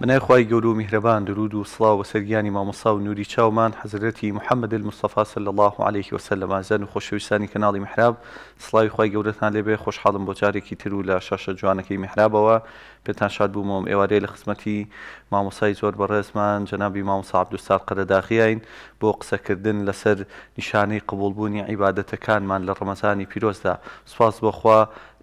منای خی گەور و میهرەبان درود و سڵاو وە سەرگیانی مامۆسا و نووری چاومان حەزرەتی محەممەد المستەفا سل الله عليه وسل لە مازان و خۆشەویستانی کەناڵی محراب سڵاوی خی گەورەتان لێبێ خۆشحاڵم بۆ جارێکی تر و لە شەشە جوانەکەی محرابەوە پێتان شاد بوومەوەم ئێوارەیە لە خزمەتی مامۆسای زۆر بەڕێزمان جەنابی مامۆسا عبدوستاد قەدەداخیین بۆ قسەکردن لەسەر نیشانەی قبولبوونی عیباەتەکانمان لە ڕەمەزانی پیرۆزدا سپاس بۆخوا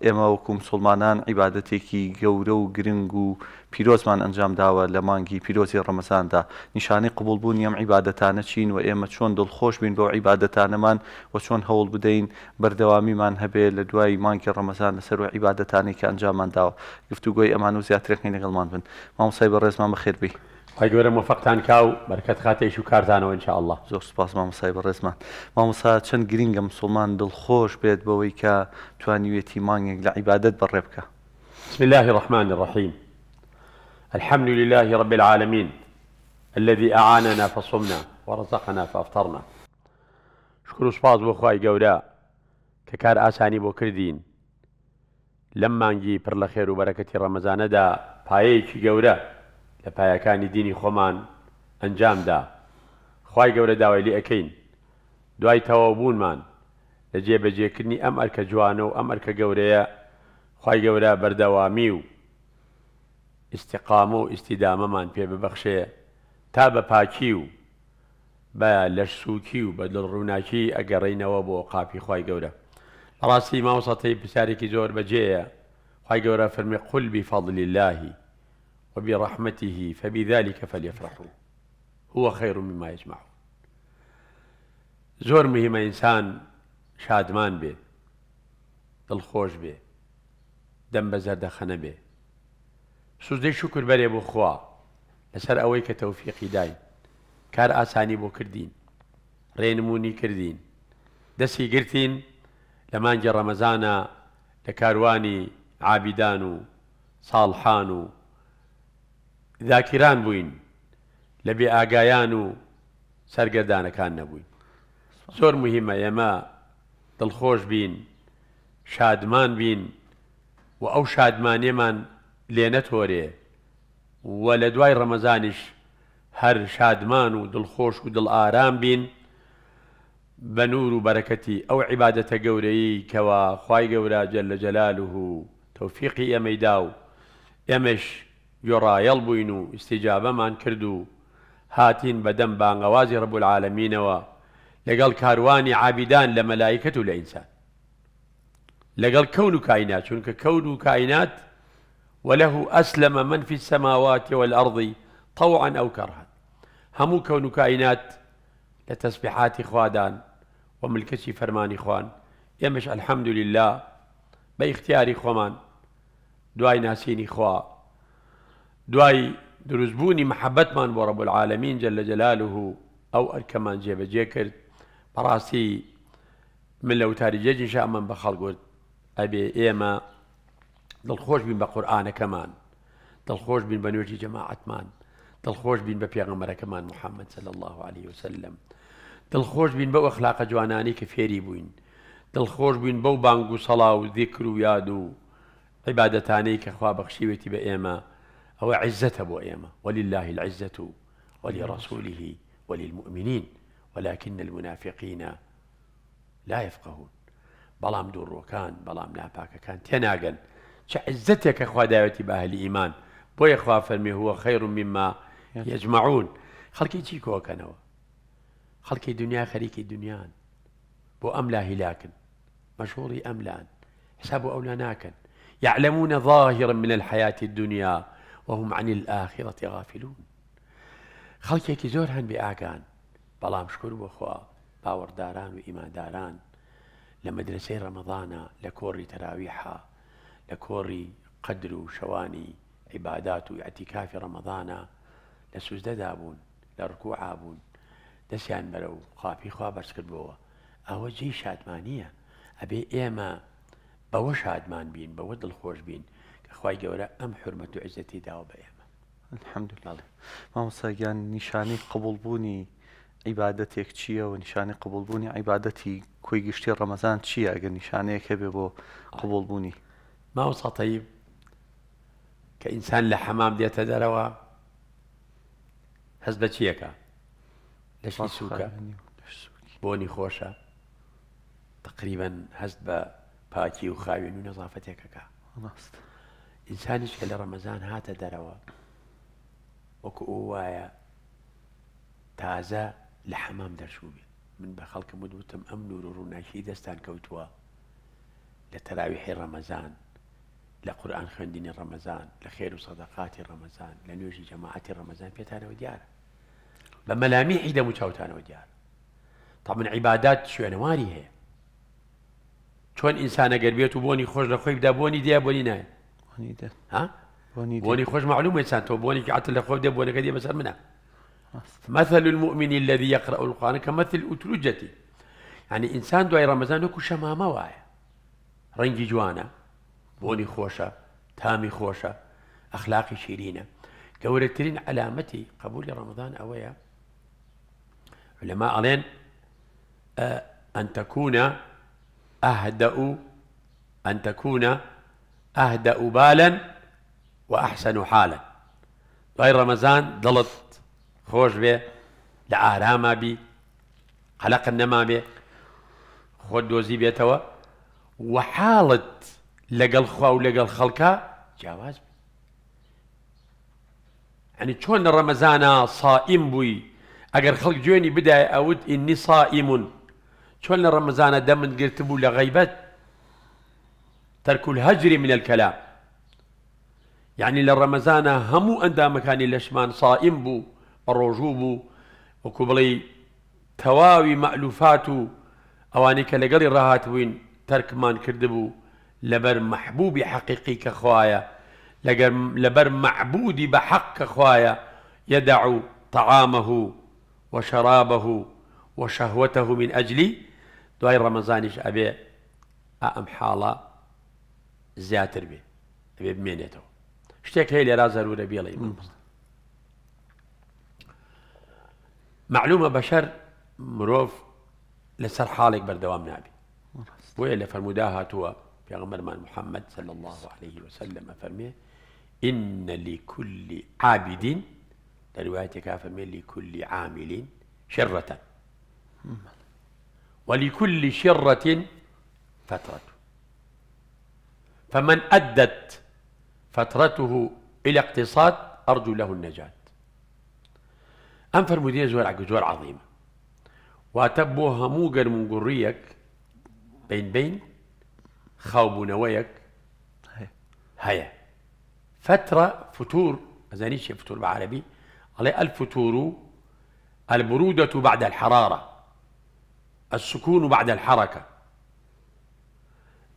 ئێمە وەکو مسلمانان عیباەتێکی گەورە و گرنگ و پیرۆزمان ئەنجام داوە لە مانگی پیرۆزی ڕەمەساندا نیشانەی قبول بوون یم عیباەتانە چین و ئێمە چۆن دڵخۆش بین بۆ عیباەتانەمان و چۆن هەوڵ بدەین بەردەوامیمان هەبێ لە دوای مانکی ڕەمەسان لەسەر و عیباەتانی کە ئەنجاممانداوە گفتوگوۆی ئەمان و زیاترێکی لەگەڵمان بن مامسای بە ڕێزمان بەخێربی خی گەورە مۆفقتان کاو بەرکەت خاتێش و کارزانەوە انشاءله زۆر سپاس مامسای ما مامسا چەند گرینگە مسلمان دڵخۆش بێت بەوەی کە توانیوێتی مانگێک لە عیبادت بەڕێ بکە بسم الله الرحمن الرحيم الحمد لله رب العالمين الذي أعاننا فصمنا ورزقنا فأفطرنا شكر سپاس بۆ خی گەورە کە کار ئاسانی لما نجي لەم مانگی پڕ لە دا و بەرەکەتی ڕەمەزانەدا لە پایەکانی دینی خۆمان ئەنجامدا خی گەورە داوایلی ئەەکەین دوای تەواوبوونمان لە جێبەجێکردنی ئەم ئەرکە جوانە و ئەم ئەرکە گەورەیە خی گەورە بەردەوامی و استقام و ئیسیدامەمان پێ ببەخشێ تا بە پاکی و بە لەش سووکی و بە دڵ ڕووناکی ئەگەڕینەوە بۆ قاپی خی گەورە ڕاستی ماوسەتەی پرسیارێکی زۆر بەجێە خی گەورە فەرمی قلبی فەضلی اللهی وبرحمته فبذلك فليفرحوا هو خير مما يجمعون زور مهم انسان شادمان به دلخوش به دم بزر زەردەخەنە به سوزدەی شکر بەرێ بو خوا لەسەر ئەوەی کە داي كار کار بو بۆ کردین ڕێنمونی کردین دەستی گرتین لە مانگی ڕەمەزانە عابدانو صالحانو داکیران بووین لە بێ ئاگایان و سەرگەردانەکان نەبووین زۆر مهمە ئێمە دڵخۆش بین شادمان بین و ئەو شادمانێمان لێ نەتۆرێ وە لە دوای ڕەمەزانیش هەر شادمان و دڵخۆش و دڵ ئارام بین بە نور و بەرەکەتی ئەو عیباەتە گەورەی کەوا خی گەورە جل لە جەلالوه و تەوفیقی ئەمەیدا و ئەمەش گۆڕایەڵ بوينو استجابة من كردو هاتين هاتین بەدەم رب العالمين و لەگەڵ كارواني عابدان لملائكة الإنسان و كون كائنات شنك كون كائنات وله أسلم من في السماوات والأرض طوعا أو كرها هم كون كائنات لتسبيحات إخوادان وملكتي فرمان إخوان يمش الحمد لله باختيار إخوان دعاي ناسين إخوان دوای دروستبوونی محەبەتمان بۆ ڕەبول العالمین جە لە جەلالوه ئەو ئەرکەمان جێبەجێ کرد پڕاستی من لە وتاریجێجیش ئەمەم بە خەڵگوت ئەبێ ئێمە دڵخۆش بین بە قورآانەکەمان دڵخۆش بین بە نوێژی جەماعتمان دڵخۆش بین بە پێغەمەرەکەمان محەممەد سل الله عليه وسلم دڵخۆش بین بە ئەخلاقە جوانانی کە فێری بووین دڵخۆش بووین بەو بانگ و سەڵا و دیکر و یاد و عیبادەتانەی کە خوا بەخشیوێتی بە ئێمە هو عزة بوئيما ولله العزة ولرسوله وللمؤمنين ولكن المنافقين لا يفقهون بلام دور كان بلام ناپاك كان تناغن چه عزتك اخوا داوتي باهل ايمان بو اخوا فرمي هو خير مما يجمعون خلقي تيكو وكانوا خلقي دنيا خريكي دنيا بو املا هلاكن مشهوري املان حساب اولا يعلمون ظاهرا من الحياة الدنيا وهم عن الآخرة غافلون خەڵکێکی زۆر هەند بێ ئاگان بەڵام شکر بەخوا باوەڕداران و ئیمانداران لە مەدرسەی ڕەمەدانە لە کۆڕی تەراویحا لە کۆڕی قدر و شەوانی عیبادات و ئەتیکافی ڕەمەدانە لە سوزدەدا بوون لە ڕکوعا بوون دەستیان بەرە و خاپی خوا بەرزکردبووە ئەوە جێی شادمانییە ئەبێ ئێمە بەوە شادمان بین بەوە دڵخۆش بین خوای گەورە ئەم حرمەت و عزەتی داوە بە ئێمە الحەمدلله مامۆساگیان قبول قبولبوونی عیباەتێک چییە و قبول قبولبوونی عیباەتی کوی گشتی ڕەمەزان چییە ئەگە نیشانەیەکە بێ بۆ قبولبوونی ماوسا طيب کە ئینسان لە حەمام دێتە دەرەوە هەز بە چیەکە لەش سوکە بۆنی خۆشە تقریبا هەست بە پاکی و خاوێن و نەزافەتێکەکە ڕاست. انسان يشكل رمضان هات دروا وكوايا تازا لحمام درشوبي من بخلق مدوتم ورورو ناشي دستان كوتوا لتراويح رمضان لقرآن خندني رمضان لخير وصدقات رمضان لنوجي جماعات رمضان تانا وديار بملاميح إذا تانا وديار طبعا عبادات شو انواري هي شون إنسان أقربيته بوني خوش لخوي بدا بوني دي بوني ناي ها ونيدا بوني خوش معلومه انسان تو بوني قعدت له خو بوني قاعد يبسر منها مثل المؤمن الذي يقرا القران كمثل اتلجتي يعني انسان دوای رمضان كو شمامه وای رنجي جوانا بوني خوشه تامي خوشه اخلاقي شيرينه كورترين علامتي قبول رمضان اويا علماء ئەڵێن آه، أن تكون أهدأ أن تكون أهدأ بالا وأحسن حالا دوای رمضان دلت خوش به لە بي خلق النما بي خود دوزي بيتوا وحالت و حاڵت خوا و لقى خەڵکە جیاواز يعني چۆن ڕەمەزانە صائم بوي ئەگەر خلق جوێنی بدأ ئەوت اود اني صائم لە ڕەمەزانە دەمن گرت بوو ترك الهجر من الكلام يعني لە همو أندا ئەندامەکانی لشمان سائیم بوو بە ڕۆژوو بوو وەکو بڵی تەواوی مەعلوفات و ئەوانی کە لەگەڵی ڕاهات بووین تەرکمان کردبوو لەبەر مەحبوبی حەقیقی کە يدع طعامه وشرابه وشهوته من أجلي دواي ڕەمەزانیش أبي أم حالا زیاتر بێ ئەبێ بمێنێتەوە شتێک هەیە لێرا زەرورە بێڵی معلومە بەشەر مرۆڤ لەسەر حاڵێک بەردەوام نابی بۆیە لە فەرمودا هاتووە پێغمەرمان محەممەد سل الله عليه وسلم فەرمێ إن لكل عابد كافة من لكل عامل شرة ولكل شرة فترة فمن أدت فترته إلى اقتصاد أرجو له النجاة أنفر مدير زوال عقجوال عظيمة واتبوها موقر من قريك بين بين خاوب نويك هيا فترة فتور أزانيش فتور بالعربي على الفتور البرودة بعد الحرارة السكون بعد الحركة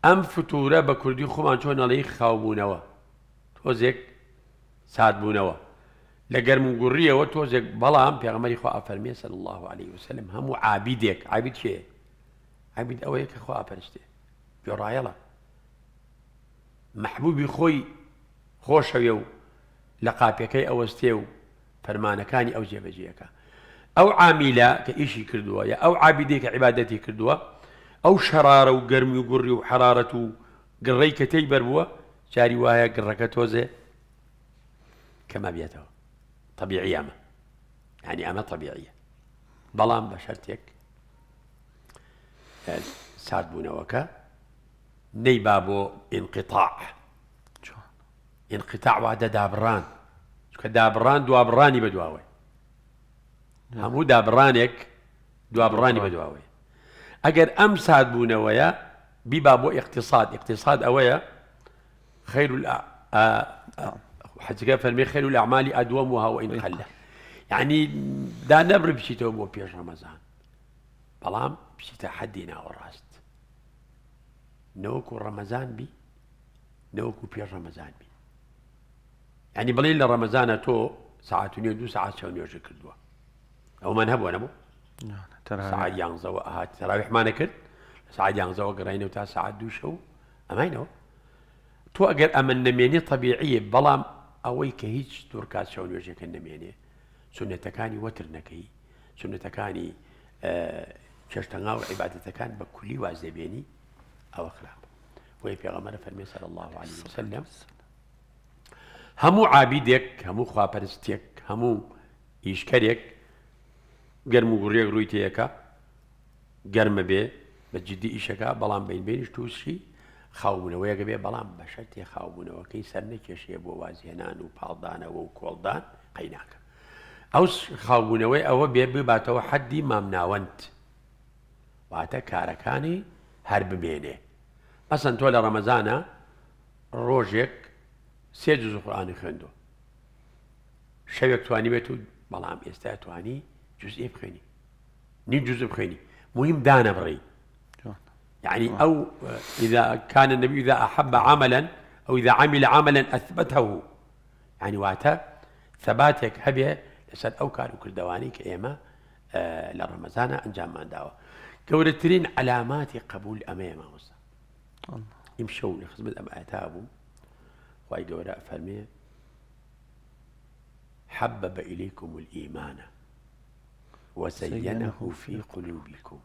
ئەم فتورە بە کوردی خۆمان چۆن ئەڵی خاوبوونەوە تۆزێک سادبوونەوە لە گەرمگوڕیەوە تۆزێک بەڵام پێغمەری خۆ ئافەرمێ سەر الله عليه وسلم هەموو عابیدێک عبید چێ عبید ئەوەیە کە خۆ ئاپەرستێ گۆڕایەڵە مححبوبی خۆی خۆشەوێ و لە قاپەکەی ئەوەستێ و فەرمانەکانی ئەو جێبەجیەکە ئەو عامیلە کە ئیشی کردووە یا ئەو عابیدێک کە عیباەتی کردووە او شراره و گرمی و گری و حرارت و گڕی کە تێی بەربووە جاری وایە گڕەکە تۆزێ کەمە بێتەوە طبیعی ئەمە ینی يعني ئەمە طبیعیە بەڵام بە شەرتێک آه، سارد بوونەوەکە نەیبا بۆ انقطاع ئینقطاع وادە دابڕان کە دابڕان دوابڕانی بەدواوەی نعم. هەموو دابڕانێک دوابڕانی بەدواوەی اگر ام ساد بو نوايا ببابو اقتصاد اقتصاد اويا خير الا حتى كيف فلمي خير الاعمال ادومها وان قل يعني دا نبر بشي بو بيش رمضان بلام بشي تحدينا وراست نوكو رمضان بي نوكو بيش رمضان بي يعني بليل رمضان تو ساعة ونيو دو ساعة ونيو شكل دو او ما نهبو نعم ساعة يانزوا هات تراويح ما نكر ساعة يانزوا قرينا وتا ساعة دوشو أمينو تو أجر أم النميني طبيعية بلام أوي كهيج تركات شون وجهك النميني سنة كاني وتر نكي سنة كاني آه، ششتناو عبادة كان بكل وازبيني أو أخلاق وهي في غمرة فرمي صلى الله عليه وسلم همو عابدك همو خوابرستيك همو إشكريك گەرم و گوڕێک ڕووی تەیەەکە گەرمە بێ بە جددی ئیشەکە بەڵام بین بینش تووسی خاوبوونەوەیەگە بێ بەڵام بەشە تێ خاوبوونەوەکەی سەر نەکێشێ بۆ وازێنان و پاڵدانەوە و کۆڵدان قەیناکە ئەو خاوبوونەوەی ئەوە بێ بباتەوە حەدی مامناوەند واتە کارەکانی هەر بمێنێ مەسەن تۆ لە ڕەمەزانە ڕۆژێک سێ جزخورانی خوێندۆ شەوێک توانی بێت و بەڵام ئێستا توانی جزئي بخيني ني جزء بخيني مهم دانا بري يعني آه. أو إذا كان النبي إذا أحب عملا أو إذا عمل عملا أثبته يعني ثباتك ثباتێک هەبێ او كان كل دوانيك ايما آه ئێمە انجام ڕەمەزانە ئەنجاممانداوە كورترين علامات قبول امي ما ئیم يمشوا لە خزمت أعتابوا واي دورة خی حبب إليكم الإيمان وزينه في قلوبكم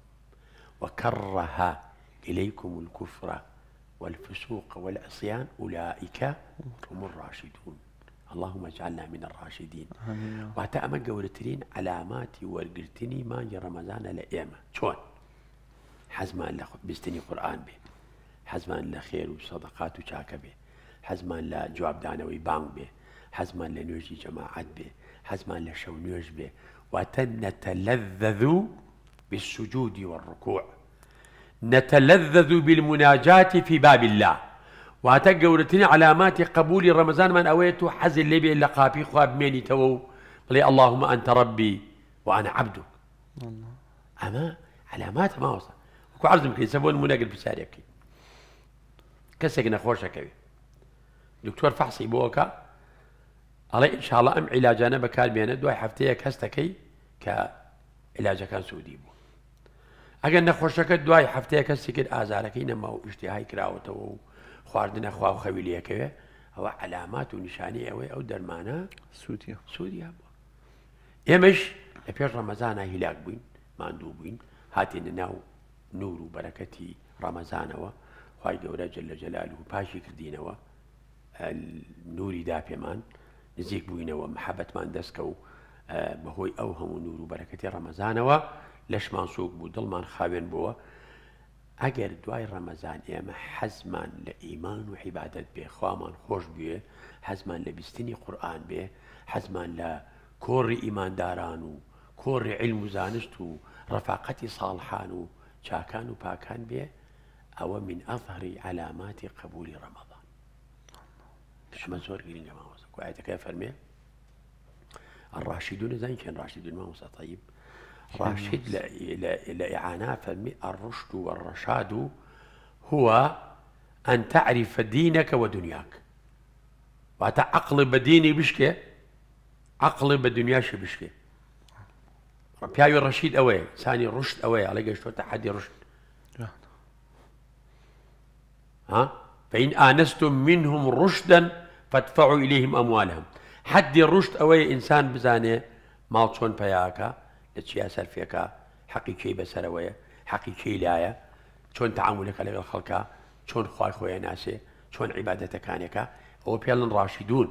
وكره إليكم الكفر والفسوق والعصيان أولئك هم الراشدون اللهم اجعلنا من الراشدين واتا أما قولتلين علاماتي ورقلتني ما رمضان لأيما شون حزمان لخ بستني قرآن به حزمان لخير وصدقات وشاكة به حزمان لجواب دانوي بانك به حزمان لنوجي جماعات به حزمان لشو نوج به ونتلذذ بالسجود والركوع نتلذذ بالمناجاة في باب الله واتقورتني علامات قبول رمضان من أويت حزن لي لێبێ لە قاپی خوا بمێنیتەوە و اللهم أنت ربي وأنا عبدك أما علامات ما وكو عرض مكين سبون مناقل مونەگر كسقنا کەسێک كبير دكتور فحصي بوكا ئەڵێ ئینشاالله ئەم عیلاجانە بەکاربیێنە دوای هەفتەیە هەستەکەی کە عیلاجەکان سوودی بوو. ئەگەر نەخۆشەکە دوای هەفتەیە کەسی کرد ئازارەکەی نەما و ئیشتیهای کراوەتەوە و خواردنە خوا و خەویلەکەوێ ئەوە علامات و نیشانی ئەوەی ئەو دەرمانە سوودی سوودیا بوو. ئێمەش لە پێش ڕەمەزانە هیلاک بووین ماندوو بووین هاتیێنە ناو نور و بەرەکەتی ڕەمەزانەوە خی گەورە جل لە جەلال و پاشی کردینەوە نوری دا پێمان. نزیک بووینەوە محەبەتمان دەستکە و بەهۆی ئەو هەموو نور و بەرەکەتی ڕەمەزانەوە لەشمان سوک بوو دڵمان خاوێن بووە ئەگەر دوای ڕەمەزان ئێمە حەزمان لە ئیمان و حیبادت بێ خوامان خۆش بێ حەزمان لە بیستنی قورآن بێ حەزمان لە کۆڕی ئیمانداران و کۆڕی علم و زانست و ڕەفاقەتی ساڵحان و چاکان و پاکان بێ ئەوە من ئەفهری علاماتی قبولی ڕەمەدان شمە زۆر گرنگەمەوە ويتكافل معه الراشدون زين كان راشدون ما هو طيب راشد لإعانة فالمي الرشد والرشاد هو أن تعرف دينك ودنياك وأتا أقلب بديني بشكي عقل بدنياش بشكي الرشيد أوي ثاني رشد أوي على قشطة تحدي رشد ها فإن آنستم منهم رشدا فادفعوا إليهم أموالهم حد الرشد أو أي إنسان بزانه ماڵ چۆن پەیاکە لە چیا سەرفێکە حەقیکەی حقي حەقیکەی لايا چۆن تعاملك على الخلقة چۆن خوي خوي ناسي چۆن عبادتك أنكا أو ڕاشیدون راشدون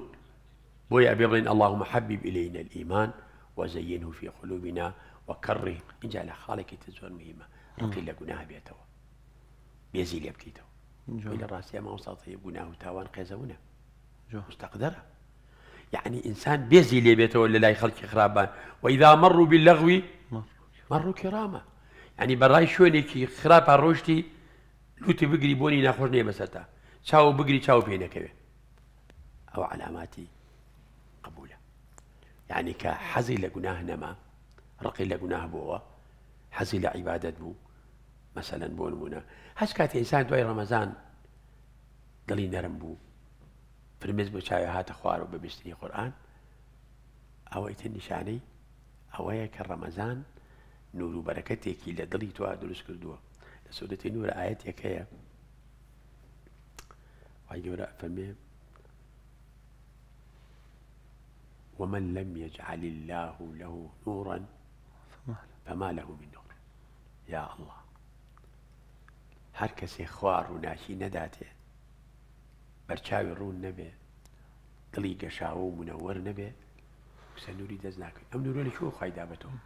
بويا بڵین اللهم حبب إلينا الإيمان وزينه في قلوبنا وكره إن جعل خالك تزور مهمة رقي لقناها بيتوا بيزيل يبكيتوا إلى الراس يا ما وصلت ئەمە ساڵی گوناه تاوان مستقدرة يعني إنسان بيزي لي بيته ولا لا يخلق خرابان وإذا مروا باللغو مروا كرامة يعني براي شوني كي خراب روشتي لوتي بقري بوني ناخوش نيمة ستا تشاو بقري تشاو فينا كبه أو علاماتي قبولة يعني كحزي لقناه نما رقي لقناه بوا حزي لعبادة بو مثلا بون منا هاش كات إنسان دوي رمضان دلي نرم بو فرمز بۆ هات هاتە خوار و بە بستنی قورآن ئەوەی تە نیشانەی ئەوەیە نور و بەرەکەتێکی لە دڵی توە دروست کردووە لە سوودەتی نورە ئاەت یەکەیە وای ومن لم يجعل الله له نورا فما له من نور يا الله هر کسی خوار و ناشی نداته برچاوی رون نەبێ دلی گشاو منور منەوەەر نەبێ سە نووری دەست ناکەین ئەم نورۆ لە چۆ لا بەتەوە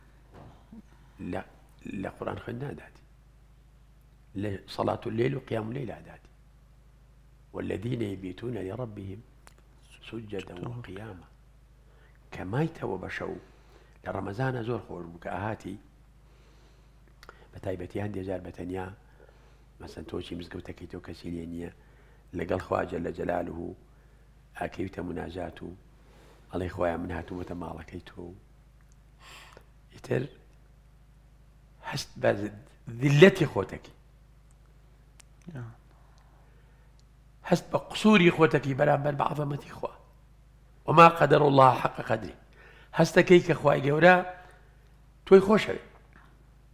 لە قورآان خوێن لصلاة الليل سەڵات و قیام والذين يبيتون لربهم سجدا وقياما كما بەشەو لە ڕەمەزانە زۆر خۆش بکە ئاهاتی بە تایبەتیان مثلا توشي مەسەن تۆچی مزگەوتەکەی لقال خواه جل جلاله أكيوت مناجاته علي خواه منهاته متمالكيته يتر هشت باز ذلتي خوتك هشت بقصوري خوتك برام بل بعظمتي خواه وما قدر الله حق قدري هست كيك اخوائي جورا توي خوش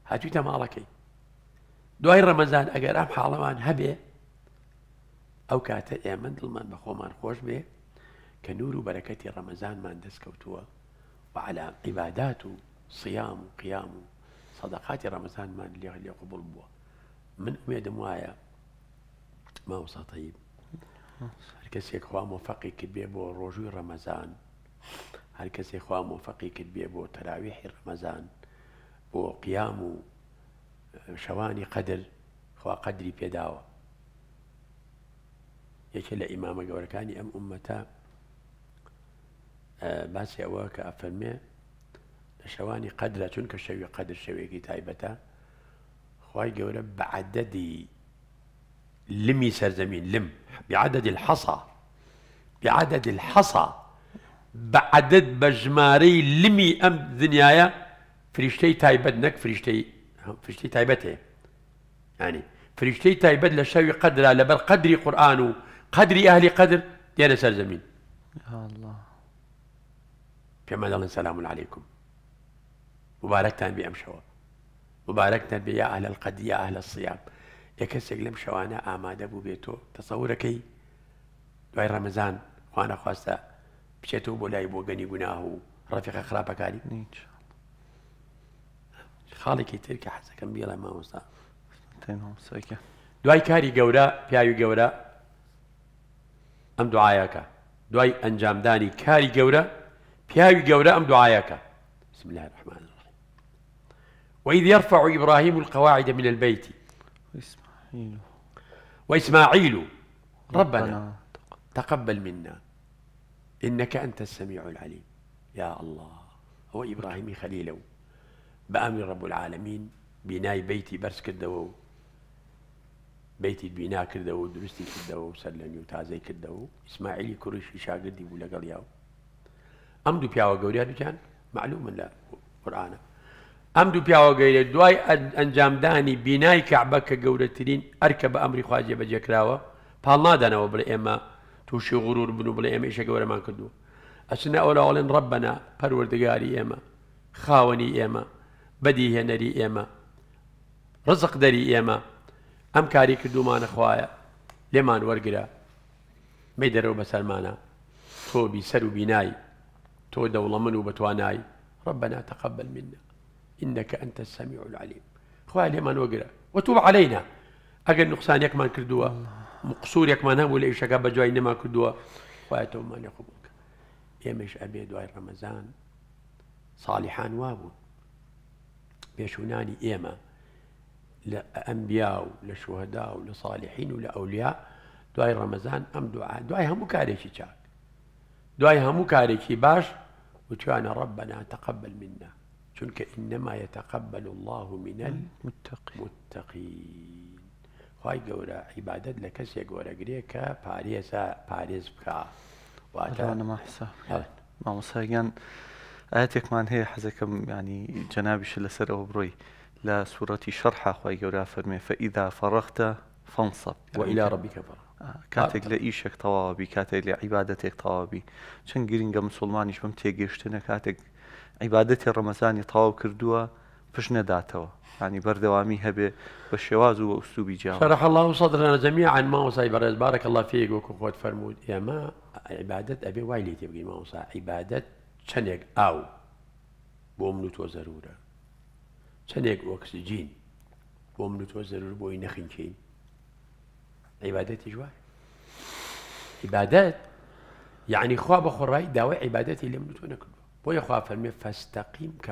هاتوي تمالكي دواي رمضان اگر ام حالمان هبه او کاتە ئێمە دڵمان من بخو خۆش بێ کە نور و بەرەکەتی ڕەمەزانمان دەستکەوتووە وعلى عیبادات و سیام و قیام و سەدەقاتی من لێ لێ قبول بوا من امي دموايا ما هەر طيب خوا مۆفەقی کرد بێ بۆ ڕۆژووی ڕەمەزان هەر کەسێک خوا مۆفەقی کرد بێ بۆ تەراویحی ڕەمەزان و شەوانی خوا قدري بيداوه یەکە إمام جوركاني أم أمتا بس يا ئەوە کە ئەفەرمێ قدرة شەوانی قەدرە قدر شوي كي قەدر شەوێکی تایبەتە خی لمي سرزمين لم بعدد الحصى بعدد الحصى بعدد بجماري لمي ام دنيايا فريشتي تايبد نك فريشتي فريشتي تايبته يعني فريشتي تايبد لشوي قدرة لبر قدري قرآن قدري أهلي قدر ديال سرزمين يا الله كما ظل سلام عليكم مباركتان بي شوا مباركتان بيا أهل القدر يا أهل الصيام يا لم شوانا آماد أبو بيتو تصورك دوي رمضان وأنا خواستا بشيتو بولاي بو غني قناه رفيق خرابة كالي كي تركي يترك كم بيلا ما وصا تنو سويك دوي كاري قورا بيايو قورا ئەم دوعاەکە دوای ئەنجامدانی کاری گەورە پیاوی گەورە ئەم دوعاەکە بسم الله الرحمن الرحيم وإذ يرفع إبراهيم القواعد من البيت وإسماعيل وإسماعيل ربنا تقبل منا إنك أنت السميع العليم يا الله هو إبراهيم خليله بأمر رب العالمين بناي بيتي برسك الدوو بيتي بینە كده ودرستي كده کردەوە و كده لە نیو تازای کردەوە و ئیسماعیلی کوڕیشی شاگردی بوو لەگەڵ یاو ئەم دوو پیاوە گەوریا دوچان معلومن لە قورآانە ئەم دوو پیاوە گەیرە دوای أركب أمر کەعبە کە گەورەترین ئەرکە بە ئەمری خواجێ بەجێکراوە پاڵ نادانەوە بڵێ ئێمە تووشی غرور بن و بڵێ ئێمە ئیشە گەورەمان کردووە ئەچنە ئەوراوەڵێن ڕەبەنە پەروەردەگاری ئێمە خاوەنی ئێمە بەدیهێنەری ئەم کاری کردومانە خوایە لێمان وەرگرە مە دەرەوە بەسەرمانە تۆ بیسەر و بینایی تۆ من و بەتوانایی ربنا تقبل منا إنك أنت السميع العليم خوای لێمان وەگرە وەتو علينا ئەگەر نقصان یەکمان کردووە مقصور یەکمان هەبوو لە ئیشەکە بەجوای نەما کردووە خوایە تۆمان یەخ بکە ئێمەش ئەبێ دوای ڕەمەزان ساڵیحان وابوو پێشونانی ئێمە لأنبياء ولشهداء ولصالحين ولأولياء دعاي رمضان أم دعاء دعاي هم كاريشي شاك دعاي هم كاريشي باش وكان ربنا تقبل منا شنك إنما يتقبل الله من المتقين متقين خواهي قولا عبادت لكس جورا قريكا باريسا باريس بكا وأنا ما حساب ما مصاقيا آياتك ما هي حزكم يعني جنابش اللي أو بروي لا سورة شرحة خی گەورا فەرمێ فەئیدا فەڕختە فەنسەب وئیلا ڕبیکە بڕ کاتێک لە طوابي كاتك لعبادتك لە شن تەواوبی چەند گرنگە مسلمانیش بم تێگەشتنە کاتێک عیباەتی ڕەمەزانی تەواو کردووە يعني بردوامي هبه بشواز واسلوبي جاوة شرح الله صدرنا جميعا ما وصاي برز بارك الله فيك وكو خوت فرمود يا ما عبادة ابي وايلي تبقي ما وصا عبادة شنك او بومنو وزرورة سنك ئۆکسسیجین بوم من تۆ زەرور عبادات جوار عبادات یعنی خواب بە خۆڕایی داوای عیباەتی لێ من تۆ خواب بۆ یەخوا فەرمێ فەستەقیم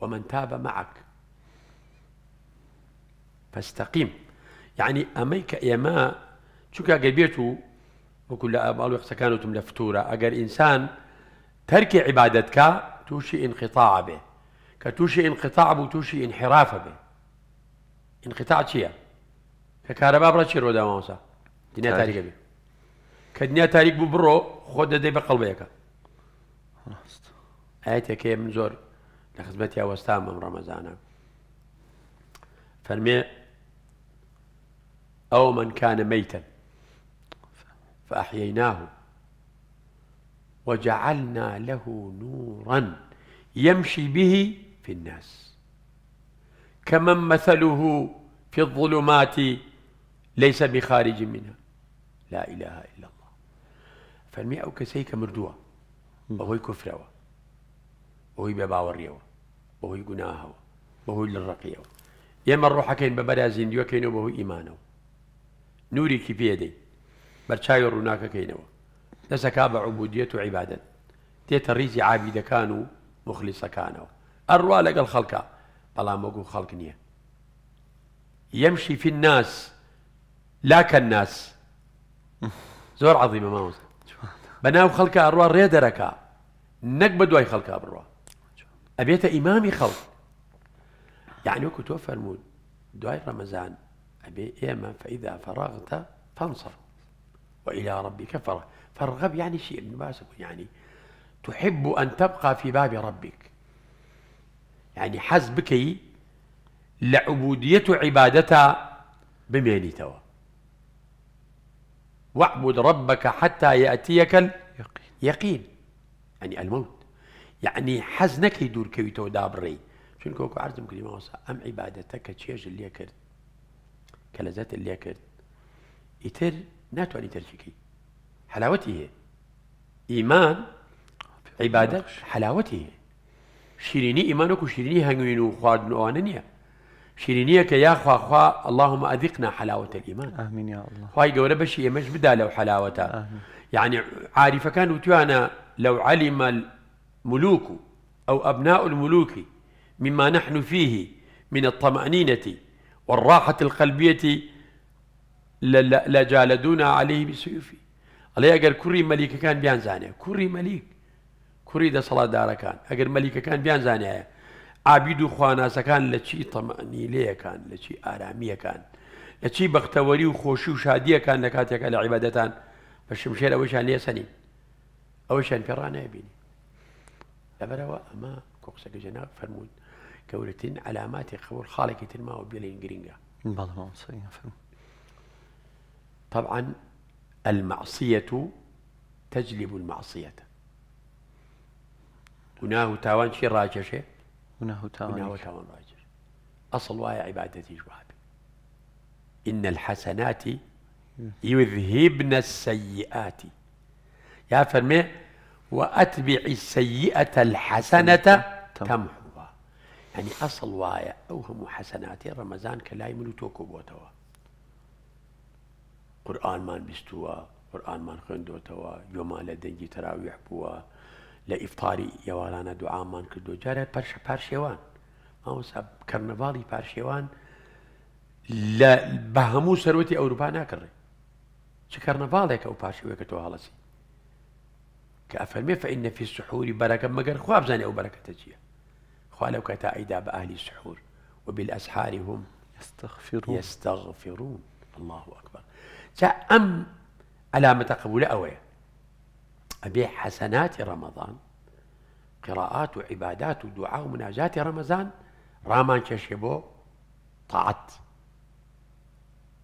ومن تاب معك فاستقيم يعني أميك ما شو كجبيتو وكل أبالو سكانتم لفتورة أجر إنسان ترك عبادتك توشي انقطاع به كتوشي انقطاع بو توشي انحراف به انقطاع چیه ككهرباء برا چی رو دام وسا تاريك به كدنيا تاريك بو برو خود دده بقلبه يكا که راست من زور لخزبتي اوستام من رمضان فرمي او من كان ميتا فاحييناه وجعلنا له نورا يمشي به في الناس كمن مثله في الظلمات ليس بخارج منها لا إله إلا الله فالمئة أو كسيك كمردوة وهو كفرة وهو بباورية وهو قناها وهو للرقية يما الروح كين ببرازين ديو كينو وهو إيمانه نوري كي في يدي برشاي روناك كينو لسكاب عبودية عبادا الريزي عابد كانوا مخلص كانوا أروى لەگەڵ خەڵکە بەڵام وەگو خەڵک يمشي في الناس لا كالناس زور عظيمة ما بەناو خەڵکە ئەڕوا أروى نەک نقب دوای خەڵکە أروى أبيت إمامي خلق يعني وكو توفى المود دوای رمزان أبي ئێمە فإذا فرغت فانصر وإلى ربك فرغ فارغب يعني شيء ابن يعني تحب أن تبقى في باب ربك يعني حز بكي لعبودية عبودیت بميني توا واعبد ربك حتى يأتيك اليقين يعني الموت يعني حزنك يدور تو دابري شنو كوكو عرضم كلمة وصا أم عبادتك تشيج اللي كرت كلزات اللي كرت يتر ناتو أن يترشكي حلاوته إيمان عبادة حلاوته شیرینی ئیمانۆک و شیرینی هەنگوین و يا خوا خوا اللهم أذقنا حلاوة الإيمان آمين يا الله خواي گەورە بشي ئێمەش بدا لو حلاوة يعني عارف كان وتوانا لو علم الملوك أو أبناء الملوك مما نحن فيه من الطمأنينة والراحة القلبية لجالدونا عليه بسيوفي الله يقول كري مليك كان بيان زاني كري مليك كوري صلاة دارا كان أجر ملك كان بيان زانيا آية. عابدو خوانا سكان لچي طمعني ليا كان لچي آرامية كان لچي بختوري وخوشي وشادية كان لكاتيكا لعبادتان فالشمشير اوشان ليا سني اوشان فرانا يبيني لبراوا اما كوكسا جنا فرمود كورتين علامات خبر خالقي تنما وبيلين جرينجا بالله ما مصرين طبعا المعصية تجلب المعصية گوناه تاوان شي ڕاکێشێ گوناه و تاوان تاوان اصل واي عبادتي شو بابێ إن الحسنات يذهبن السيئات يا فرمي وأتبع السيئة الحسنة تمحوها يعني أصل واي أوهم حسناتي رمضان كلاي منو توكو بوتوا قرآن مان بستوا قرآن مان خندوتوا يوم على دنجي تراويح بوا لإفطاري يوالانا دعاء دوعامان کردو جارە پەرش پارشێوان ماوەسا کەرنەڤاڵی پارشێوان بە هەموو سەرەتی ئەوروپا ناکڕێ چ کەرنەڤاڵێکە ئەو پاشوێکە تۆ هەڵەسی کە ئەفەرمێ فەئین نەفی فإن في السحور بركة ئەو بەرەکەتە أو بركة تجيه کە تا بأهل السحور وبالأسحار هم يستغفرون يستغفرون الله أكبر جاء أم علامة قبول أوي أبيع حسنات رمضان قراءات وعبادات ودعاء ومناجات رمضان رامان كشبو طاعت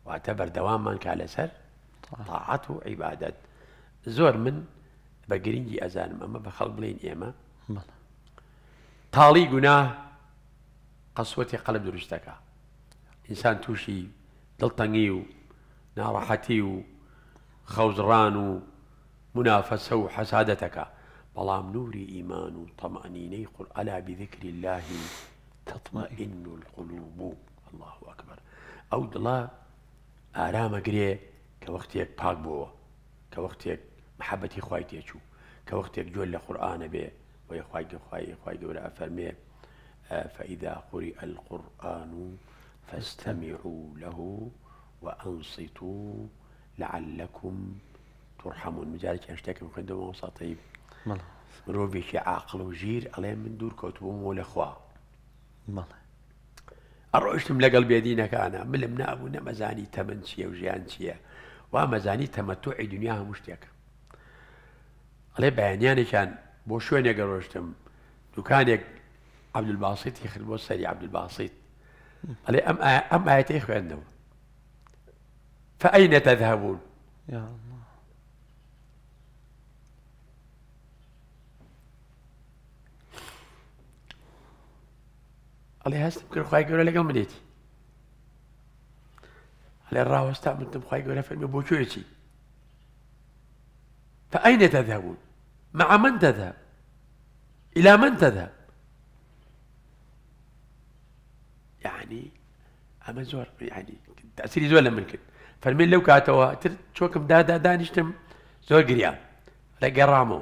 واعتبر دوام من كان سر طاعته عبادت زور من بقرينجي أزان أما بخلق بلين إيما تالي قناه قصوتي قلب درشتك إنسان توشي دلطنيو ناراحتي خوزرانو منافسه وحسادتك بلام بەڵام إيمان وطمأنيني قل ألا بذكر الله تطمئن القلوب الله أكبر أو دڵە آرام کە وەختێک پاک بو کە وەختێک محەبەتی خی تێچوو جول وەختێک به لە قورآانە بێ وی خی خی خی گەورە ئەفەرمێ فاستمعوا له وأنصتوا لعلكم ترحمون مجارك انشتاك من خدمة وسطيب بله مروفيشي عاقل وجير علي من دور كوتبوم ولا خوا بله ئەڕۆیشتم لەگەڵ بێدینەکانە ملم نابوو نەمەزانی تەمن چییە و ژیان چییە وا مەزانی تەمەتۆعی دنیا هەموو شتێکە ئەڵێ بەیانیانێکیان بۆ شوێنێکە ڕۆشتم دوکانێک عبدباسیتی خرد أم سەری أم أم ئەم ئەم فأين تذهبون؟ يا الله قليهاست كل خواي قولوا لقل منيتي لي راهو استعملتم خواي يقول فيلم بوشويتي فأين تذهبون مع من تذهب إلى من تذهب يعني أما زور يعني تأثيري زور لما كنت فالمين لو كاتوا شوكم دا دا دا نشتم زور قريان لقى رامو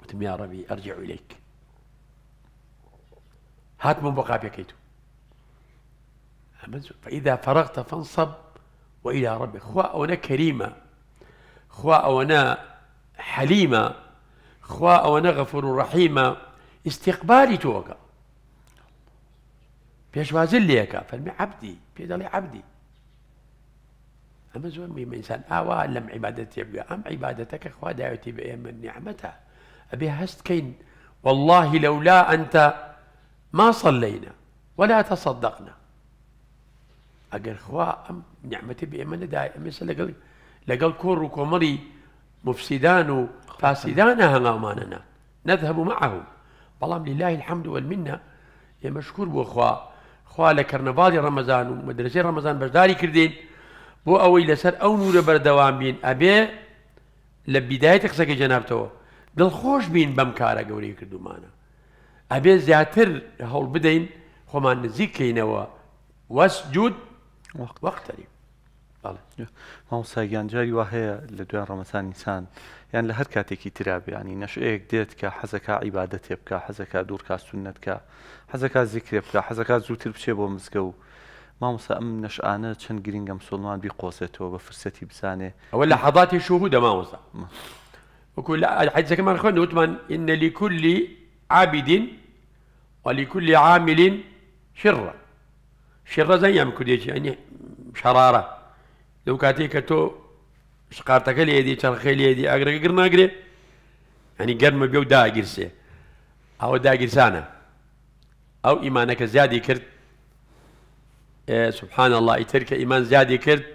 قلت يا ربي أرجع إليك هات من بقى كيتو فإذا فرغت فانصب وإلى ربك خوا أونا كريمة خوا أونا حليمة خوا أونا غفور رحيمة استقبالي توقع بيش وازل ليك فالمي عبدي بيدلي عبدي أما زوم بما إنسان آوى لم عبادتي يبقى أم عبادتك أخوة دعوتي بأيام نعمتها أبي هست كين والله لولا أنت ما صلينا ولا تصدقنا أقول خوا ام نعمتي بامانه دائما مثل لقل لقل كور وكومري مفسدان وفاسدان هنغاماننا نذهب معهم بلام لله الحمد والمنه يا مشكور بو خوا أخوة لكرنفالي رمضان ومدرسه رمضان بجداري كردين بو اوي لسر او نور بردوام بين ابي لبدايه قسك جنابته خوش بين بمكاره قولي كردو مانا ئەبێ زیاتر هەوڵ بدەین خۆمان نزیکەینەوە وەسجود وەختەری مامۆساگیان جاری وا هەیە لە دوای ڕۆمەسان ئینسان يعني لە هەر کاتێکی ترابیانی يعني نەشەیەک دێت کە حەزەکە عیبادە تێ بکە حەزەکە دوورکە سونەتکە حەزەکە زیکرێ بکە حەزەکە زووتر بچێ بۆ مزگە و مامۆسا ئەم نەشعانە چەند گرنگە سلمان بیقۆسێتەوە بە فرسەتی بزانێ ئەوە لە حەڵاتی شوبوو دەماوەسا وكل حد حەجەکەمان خوێن وتمان ان لكل عابدین ولكل عامل شرة شرة زي ما كديش يعني شرارة لو كاتيك تو شقارتك شرخي اللي يدي أقرق قرنا أقرق يعني قرم بيو دا قرسي أو دا قرسانة أو إيمانك زيادي كرت إيه سبحان الله يترك إيمان زيادي كرت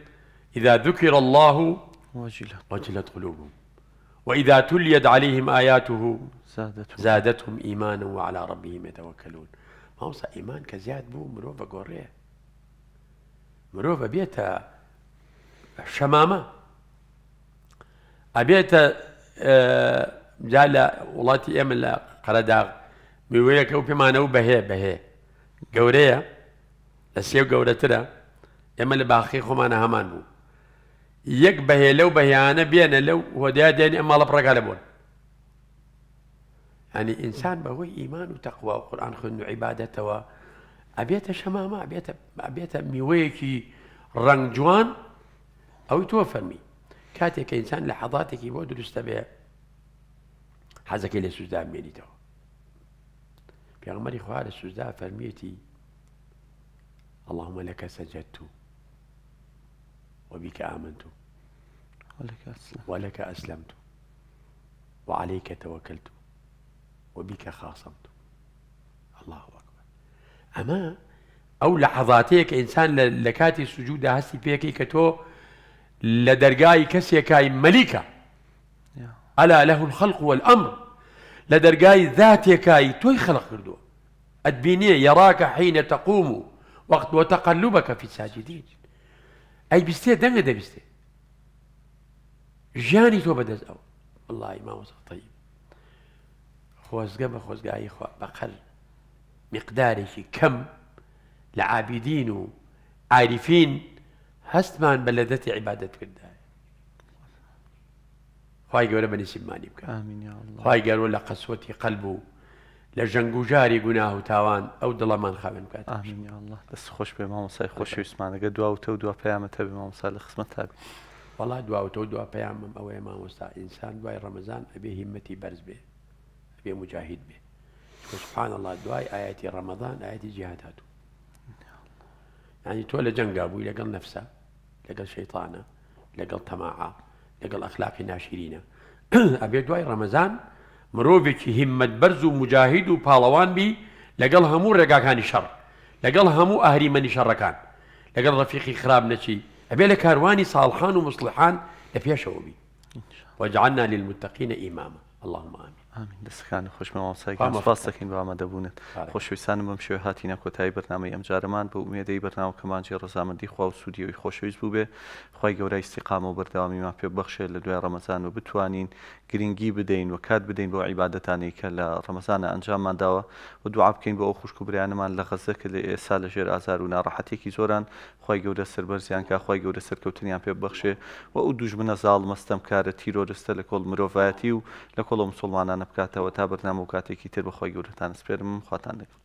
إذا ذكر الله وجلت قلوبهم وإذا تليت عليهم آياته زادتهم زادتهم إيمانا وعلى ربهم يتوكلون ما هو إيمان كزياد بوو مروفا گۆڕێ مرۆڤە بێتە شەمامە ئەبێتە آه، جا لە وڵاتی ئێمە لە قەرەداغ نو بهي بهي بەهێ بەهێ گەورەیە لە سێو گەورەترە ئێمە همان بو يك بهي لو یەک بەهێ لەو بەهیانە بێنە لەو هۆدای دێنی ئەماڵە يعني انسان بهو إيمان وتقوى تەقوا و قورآان خوند و أبيته ئەبێتە أبيته أبيته ميويكي رنجوان أو ئەوی كاتي كإنسان لحظاتك کە ئینسان لە إلى بۆ ميني بێ في لە خوال مێنیتەوە فرميتي اللهم لك سجدت وبك آمنت ولك ولك أسلمت وعليك توكلت وبك خاصمت الله أكبر أما أو لحظاتيك إنسان لكاتي السجود هستي فيك كتو لدرقاي كسيكاي مليكة ألا له الخلق والأمر لدرقاي ذاتيكاي توي خلق كردو أدبيني يراك حين تقوم وقت وتقلبك في الساجدين أي بستي دنگ دبستي جاني تو بدز أو والله ما وصف طيب خۆزگە بە خۆزگایی بقل مقدارێکی کەم لە عابدین و عریفین هەستمان بە لەدەتی عیبادت قالوا خی گەورە بەنیسیمانی بکەخوای گەۆ لە قەسوەتی قەلب و لە ژەنگوجاری گوناه و تاوان ئەو دڵەمان آمين بکات الله دەست خۆش پێ مامۆسای خۆشی وسمانەگە دواوتە و دو پەیامەتە بێ مامۆسا لە خسمەت تابی وڵا دواوتە و دو پەیامم ئەوەیە مامۆستا ئینسان دوای ڕەمەزان ئەبێ هیمەتی بەرز بێ بێ مجاهد بێ سبحان الله الدعاء آيات رمضان آيات جیهات يعني تولى تۆ لە جەنگا لقل لەگەڵ لقل لەگەڵ لقل لەگەڵ تەماعە لەگەڵ ئەخلاقی ناشرینە ئەبێ دوای ڕەمەزان مرۆڤێکی هیممت بەرز و مجاهید و پاڵەوان بی لەگەڵ هەموو ڕێگاکانی شەڕ لەگەڵ من ئاهریمەنی شەڕەکان لەگەڵ ڕەفیقی خراب نشي أبي لكارواني صالحان ومصلحان لفيا شوبي واجعلنا للمتقين إماما اللهم آمين دەستەکان خۆشمەوەسایپاس دەکەین بە ئامادەبوونێت خۆشویستانم بەم شێ هاتیە کۆتایی بەرنامە ئەمجارەمان بە ئومێدەی بەرناو کەمانجی ڕزامەندی خوا و سوودیەوەی خۆشەویست بوو بێ خی گەورە ئیسیقام و بەردەوامیمان پێ بەخشێت لە دوای ڕەمەزان و بتوانین گرنگی بدەین و کات بدەین بۆ عیباەتانی کە لە ڕەمەزانە ئەنجاممانداوە و دوعا بکەین بە ئەو خوشک و بریانمان لە غەزەکە لە ئێسا لە ژێر ئازار و ناڕەحەتێکی زۆران خی گەورە سربەرزیان کا خی گەورە سەرکەوتنیان پێ بەخشێ و ئەو دوژمنە زاڵ مەستەم کارە تیرۆرستە لە کۆڵ مرۆڤایەتی و لە کۆڵۆ مسلمانانە بکاتەوە تا بەرنامە و کاتێکی تر بەخۆی گەورەتان سپێرم خواتان دەکەم